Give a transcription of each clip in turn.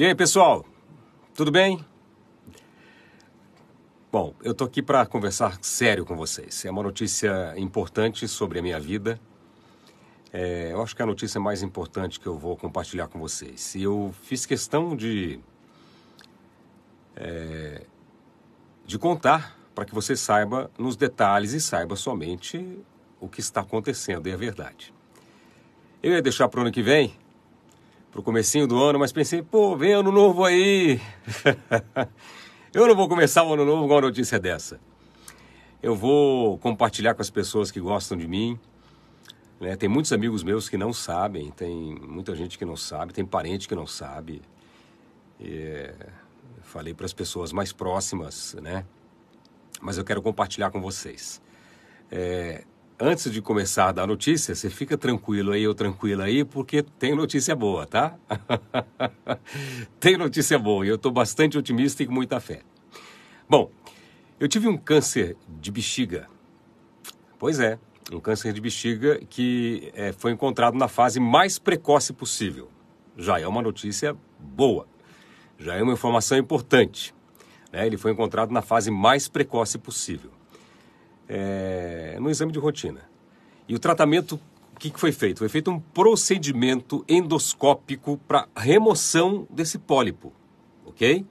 E aí, pessoal? Tudo bem? Bom, eu tô aqui para conversar sério com vocês. É uma notícia importante sobre a minha vida. É, eu acho que é a notícia mais importante que eu vou compartilhar com vocês. E eu fiz questão de é, de contar para que você saiba nos detalhes e saiba somente o que está acontecendo e a é verdade. Eu ia deixar para o ano que vem pro comecinho do ano, mas pensei, pô, vem ano novo aí. eu não vou começar o ano novo com uma notícia dessa. Eu vou compartilhar com as pessoas que gostam de mim. Né? Tem muitos amigos meus que não sabem, tem muita gente que não sabe, tem parente que não sabe. É... Falei para as pessoas mais próximas, né? Mas eu quero compartilhar com vocês. É antes de começar a dar notícia, você fica tranquilo aí ou tranquila aí, porque tem notícia boa, tá? tem notícia boa e eu estou bastante otimista e com muita fé. Bom, eu tive um câncer de bexiga. Pois é, um câncer de bexiga que é, foi encontrado na fase mais precoce possível. Já é uma notícia boa, já é uma informação importante. Né? Ele foi encontrado na fase mais precoce possível é, no exame de rotina. E o tratamento, o que, que foi feito? Foi feito um procedimento endoscópico para remoção desse pólipo, ok?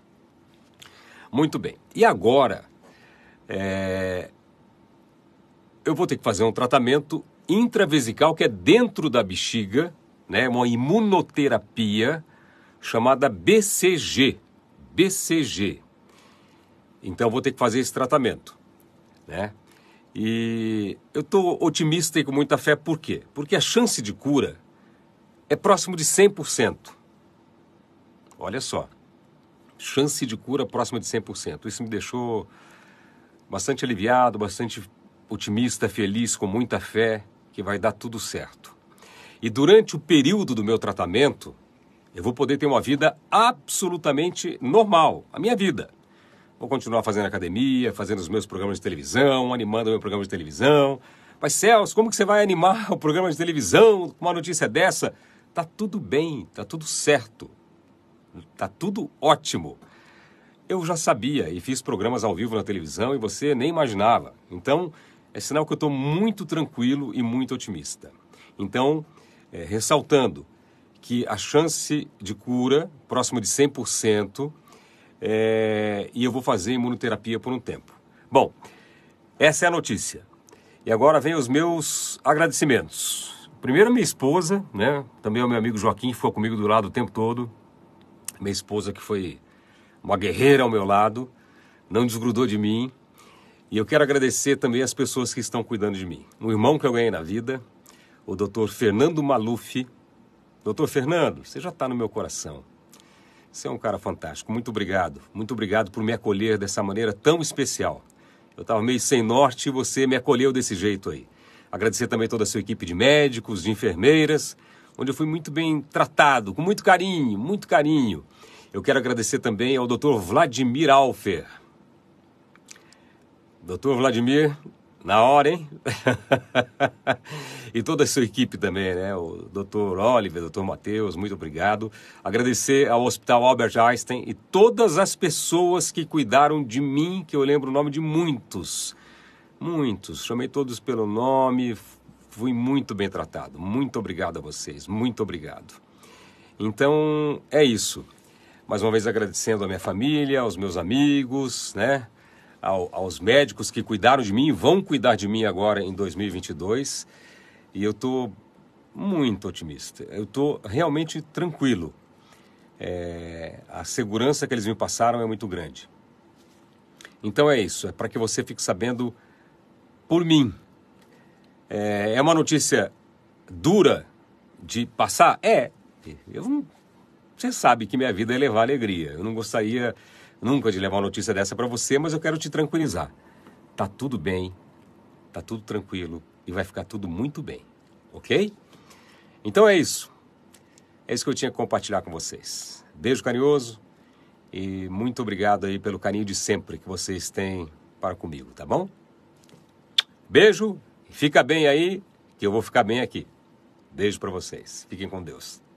Muito bem. E agora, é, eu vou ter que fazer um tratamento intravesical que é dentro da bexiga, né? Uma imunoterapia chamada BCG, BCG. Então vou ter que fazer esse tratamento, né? E eu estou otimista e com muita fé, por quê? Porque a chance de cura é próximo de 100%. Olha só, chance de cura próxima de 100%. Isso me deixou bastante aliviado, bastante otimista, feliz, com muita fé que vai dar tudo certo. E durante o período do meu tratamento, eu vou poder ter uma vida absolutamente normal, a minha vida. Vou continuar fazendo academia, fazendo os meus programas de televisão, animando o meu programa de televisão. Mas Celso, como que você vai animar o programa de televisão com uma notícia dessa? Tá tudo bem, tá tudo certo. Tá tudo ótimo. Eu já sabia e fiz programas ao vivo na televisão e você nem imaginava. Então, é sinal que eu estou muito tranquilo e muito otimista. Então, é, ressaltando que a chance de cura, próximo de 100%, é, e eu vou fazer imunoterapia por um tempo. Bom, essa é a notícia. E agora vem os meus agradecimentos. Primeiro, minha esposa, né? Também é o meu amigo Joaquim, que ficou comigo do lado o tempo todo. Minha esposa, que foi uma guerreira ao meu lado, não desgrudou de mim. E eu quero agradecer também as pessoas que estão cuidando de mim. Um irmão que eu ganhei na vida, o doutor Fernando Maluf. Doutor Fernando, você já está no meu coração. Você é um cara fantástico. Muito obrigado. Muito obrigado por me acolher dessa maneira tão especial. Eu estava meio sem norte e você me acolheu desse jeito aí. Agradecer também toda a sua equipe de médicos, de enfermeiras, onde eu fui muito bem tratado, com muito carinho, muito carinho. Eu quero agradecer também ao Dr. Vladimir Alfer. Dr. Vladimir, na hora, hein? e toda a sua equipe também, né? O Dr. Oliver, Dr. Matheus, muito obrigado. Agradecer ao Hospital Albert Einstein e todas as pessoas que cuidaram de mim, que eu lembro o nome de muitos. Muitos. Chamei todos pelo nome, fui muito bem tratado. Muito obrigado a vocês, muito obrigado. Então, é isso. Mais uma vez agradecendo à minha família, aos meus amigos, né? ao, aos médicos que cuidaram de mim e vão cuidar de mim agora em 2022. E eu estou muito otimista. Eu estou realmente tranquilo. É, a segurança que eles me passaram é muito grande. Então é isso, é para que você fique sabendo por mim. É, é uma notícia dura de passar? É. Eu, você sabe que minha vida é levar alegria. Eu não gostaria nunca de levar uma notícia dessa para você, mas eu quero te tranquilizar. Tá tudo bem, tá tudo tranquilo e vai ficar tudo muito bem, ok? Então é isso. É isso que eu tinha que compartilhar com vocês. Beijo carinhoso e muito obrigado aí pelo carinho de sempre que vocês têm para comigo, tá bom? Beijo, fica bem aí, que eu vou ficar bem aqui. Beijo para vocês. Fiquem com Deus.